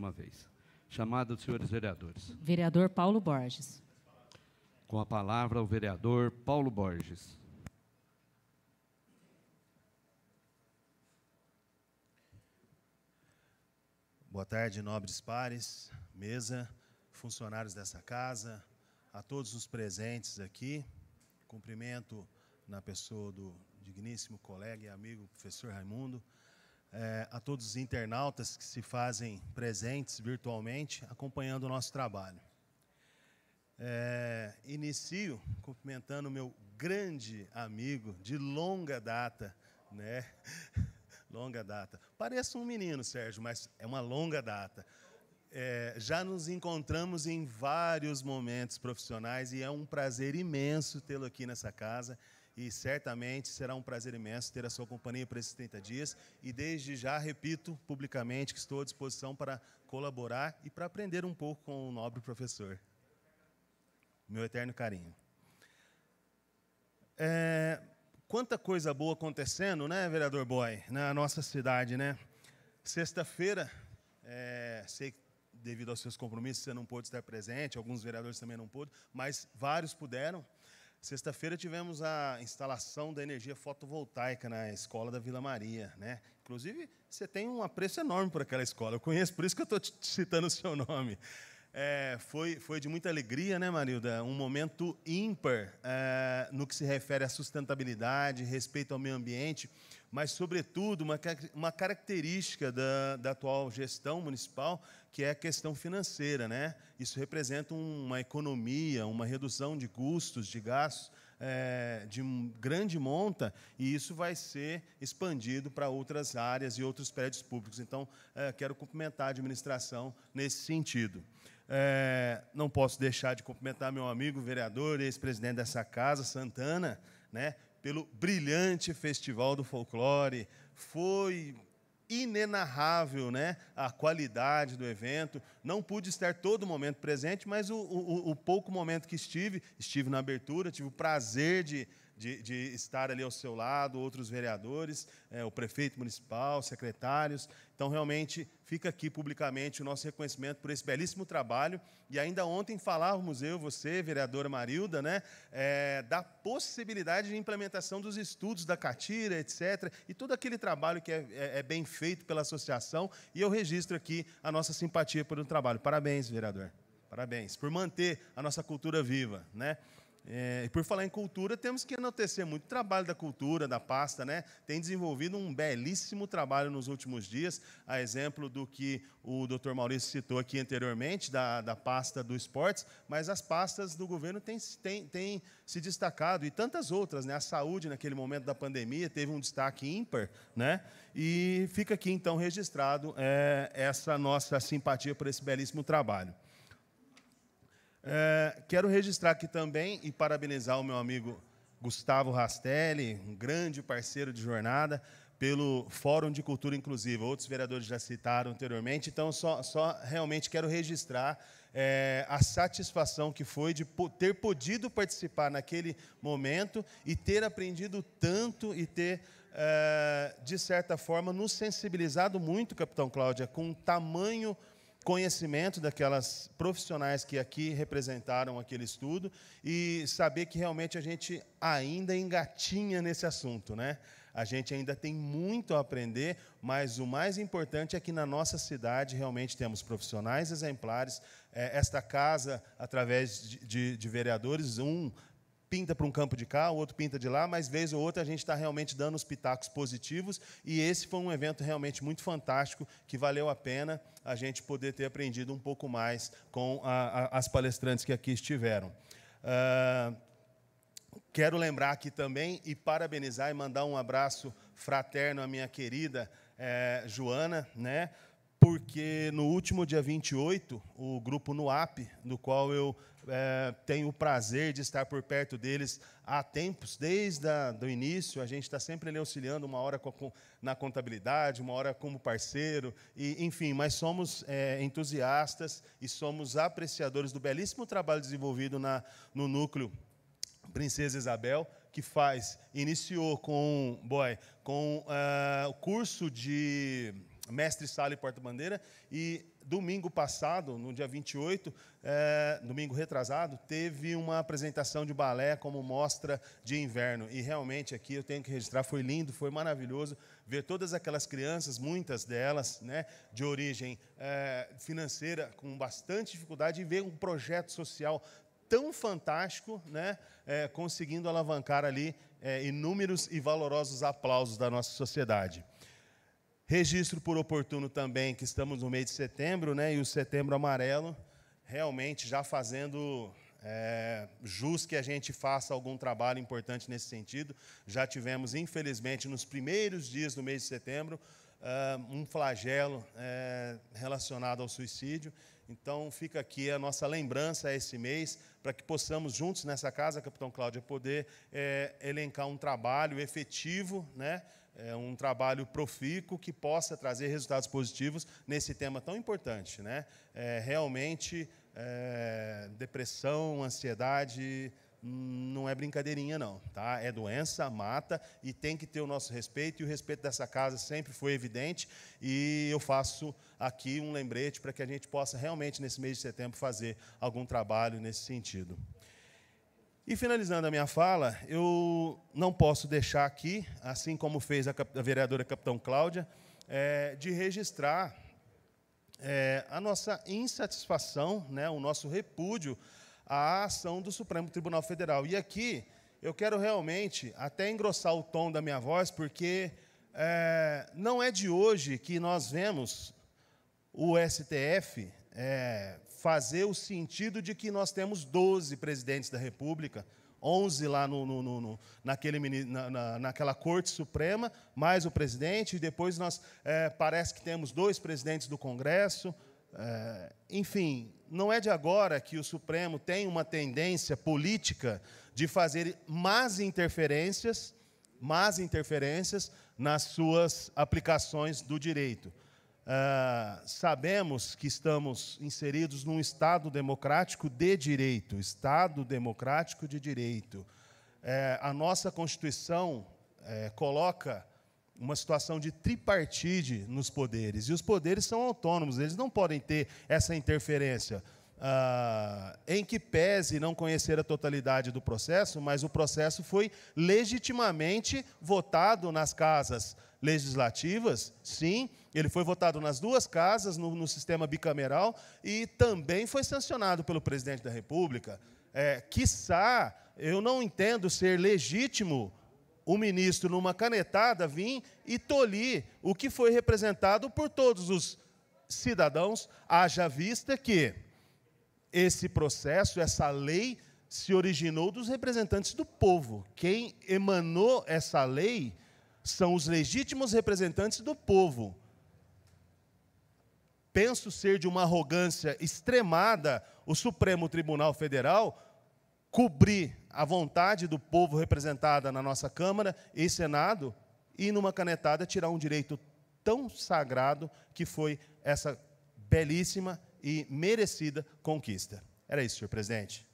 uma vez. Chamada dos senhores vereadores. Vereador Paulo Borges. Com a palavra, o vereador Paulo Borges. Boa tarde, nobres pares, mesa, funcionários dessa casa, a todos os presentes aqui. Cumprimento na pessoa do digníssimo colega e amigo professor Raimundo, é, a todos os internautas que se fazem presentes virtualmente, acompanhando o nosso trabalho. É, inicio cumprimentando meu grande amigo de longa data, né? longa data. Parece um menino, Sérgio, mas é uma longa data. É, já nos encontramos em vários momentos profissionais e é um prazer imenso tê-lo aqui nessa casa. E certamente será um prazer imenso ter a sua companhia por esses 30 dias. E desde já repito publicamente que estou à disposição para colaborar e para aprender um pouco com o nobre professor. Meu eterno carinho. É, quanta coisa boa acontecendo, né, vereador Boy, na nossa cidade, né? Sexta-feira, é, sei que devido aos seus compromissos você não pôde estar presente, alguns vereadores também não pôde, mas vários puderam. Sexta-feira tivemos a instalação da energia fotovoltaica na escola da Vila Maria, né? Inclusive, você tem um apreço enorme por aquela escola. Eu conheço, por isso que eu estou citando o seu nome. É, foi, foi de muita alegria, né, Marilda? Um momento ímpar. É, no que se refere à sustentabilidade, respeito ao meio ambiente, mas, sobretudo, uma, uma característica da, da atual gestão municipal, que é a questão financeira. Né? Isso representa uma economia, uma redução de custos, de gastos, é, de grande monta e isso vai ser expandido para outras áreas e outros prédios públicos. Então, é, quero cumprimentar a administração nesse sentido. É, não posso deixar de cumprimentar meu amigo, vereador, ex-presidente dessa casa, Santana, né, pelo brilhante Festival do Folclore. Foi inenarrável né, a qualidade do evento. Não pude estar todo momento presente, mas o, o, o pouco momento que estive, estive na abertura, tive o prazer de de, de estar ali ao seu lado, outros vereadores, é, o prefeito municipal, secretários. Então, realmente, fica aqui publicamente o nosso reconhecimento por esse belíssimo trabalho. E ainda ontem falávamos, eu, você, vereadora Marilda, né, é, da possibilidade de implementação dos estudos da Catira, etc., e todo aquele trabalho que é, é, é bem feito pela associação. E eu registro aqui a nossa simpatia pelo trabalho. Parabéns, vereador. Parabéns por manter a nossa cultura viva, né? É, por falar em cultura, temos que enaltecer muito o trabalho da cultura, da pasta, né? Tem desenvolvido um belíssimo trabalho nos últimos dias, a exemplo do que o Dr. Maurício citou aqui anteriormente, da, da pasta do esportes, mas as pastas do governo têm, tem se destacado, e tantas outras, né? A saúde, naquele momento da pandemia, teve um destaque ímpar, né? E fica aqui, então, registrado é, essa nossa simpatia por esse belíssimo trabalho. É, quero registrar aqui também e parabenizar o meu amigo Gustavo Rastelli, um grande parceiro de jornada, pelo Fórum de Cultura Inclusiva. Outros vereadores já citaram anteriormente, então só, só realmente quero registrar é, a satisfação que foi de ter podido participar naquele momento e ter aprendido tanto e ter, é, de certa forma, nos sensibilizado muito, Capitão Cláudia, com o tamanho conhecimento daquelas profissionais que aqui representaram aquele estudo e saber que realmente a gente ainda engatinha nesse assunto, né? A gente ainda tem muito a aprender, mas o mais importante é que na nossa cidade realmente temos profissionais exemplares. É, esta casa, através de, de vereadores, um pinta para um campo de cá, o outro pinta de lá, mas vez ou outra a gente está realmente dando os pitacos positivos. E esse foi um evento realmente muito fantástico, que valeu a pena a gente poder ter aprendido um pouco mais com a, a, as palestrantes que aqui estiveram. Uh, quero lembrar aqui também e parabenizar e mandar um abraço fraterno à minha querida eh, Joana, né? porque no último dia 28, o grupo NUAP, do qual eu é, tenho o prazer de estar por perto deles há tempos, desde o início, a gente está sempre ali auxiliando, uma hora com, na contabilidade, uma hora como parceiro, e, enfim, mas somos é, entusiastas e somos apreciadores do belíssimo trabalho desenvolvido na, no núcleo Princesa Isabel, que faz, iniciou com, boy, com uh, o curso de mestre sala e porta-bandeira, e domingo passado, no dia 28, é, domingo retrasado, teve uma apresentação de balé como mostra de inverno. E realmente aqui eu tenho que registrar, foi lindo, foi maravilhoso ver todas aquelas crianças, muitas delas né, de origem é, financeira, com bastante dificuldade, e ver um projeto social tão fantástico, né, é, conseguindo alavancar ali é, inúmeros e valorosos aplausos da nossa sociedade. Registro por oportuno também que estamos no mês de setembro, né? E o setembro amarelo, realmente já fazendo é, jus que a gente faça algum trabalho importante nesse sentido. Já tivemos, infelizmente, nos primeiros dias do mês de setembro, ah, um flagelo é, relacionado ao suicídio. Então, fica aqui a nossa lembrança a esse mês, para que possamos, juntos nessa casa, Capitão Cláudio, poder é, elencar um trabalho efetivo, né? é, um trabalho profícuo que possa trazer resultados positivos nesse tema tão importante. Né? É, realmente, é, depressão, ansiedade, hum, não é brincadeirinha, não. Tá? É doença, mata, e tem que ter o nosso respeito, e o respeito dessa casa sempre foi evidente. E eu faço aqui um lembrete para que a gente possa realmente, nesse mês de setembro, fazer algum trabalho nesse sentido. E finalizando a minha fala, eu não posso deixar aqui, assim como fez a, a vereadora Capitão Cláudia, é, de registrar é, a nossa insatisfação, né, o nosso repúdio à ação do Supremo Tribunal Federal. E aqui eu quero realmente até engrossar o tom da minha voz, porque é, não é de hoje que nós vemos o STF é, fazer o sentido de que nós temos 12 presidentes da República, 11 lá no, no, no naquele, na, naquela Corte Suprema, mais o presidente, e depois nós é, parece que temos dois presidentes do Congresso. É, enfim, não é de agora que o Supremo tem uma tendência política de fazer mais interferências, más interferências nas suas aplicações do direito. Ah, sabemos que estamos inseridos num Estado democrático de direito, Estado democrático de direito. É, a nossa Constituição é, coloca uma situação de tripartite nos poderes, e os poderes são autônomos, eles não podem ter essa interferência. Uh, em que pese não conhecer a totalidade do processo, mas o processo foi legitimamente votado nas casas legislativas, sim, ele foi votado nas duas casas, no, no sistema bicameral, e também foi sancionado pelo presidente da República. É, quiçá, eu não entendo ser legítimo o ministro, numa canetada, vir e tolir o que foi representado por todos os cidadãos, haja vista que esse processo, essa lei, se originou dos representantes do povo. Quem emanou essa lei são os legítimos representantes do povo penso ser de uma arrogância extremada o Supremo Tribunal Federal cobrir a vontade do povo representada na nossa Câmara e Senado e, numa canetada, tirar um direito tão sagrado que foi essa belíssima e merecida conquista. Era isso, senhor presidente.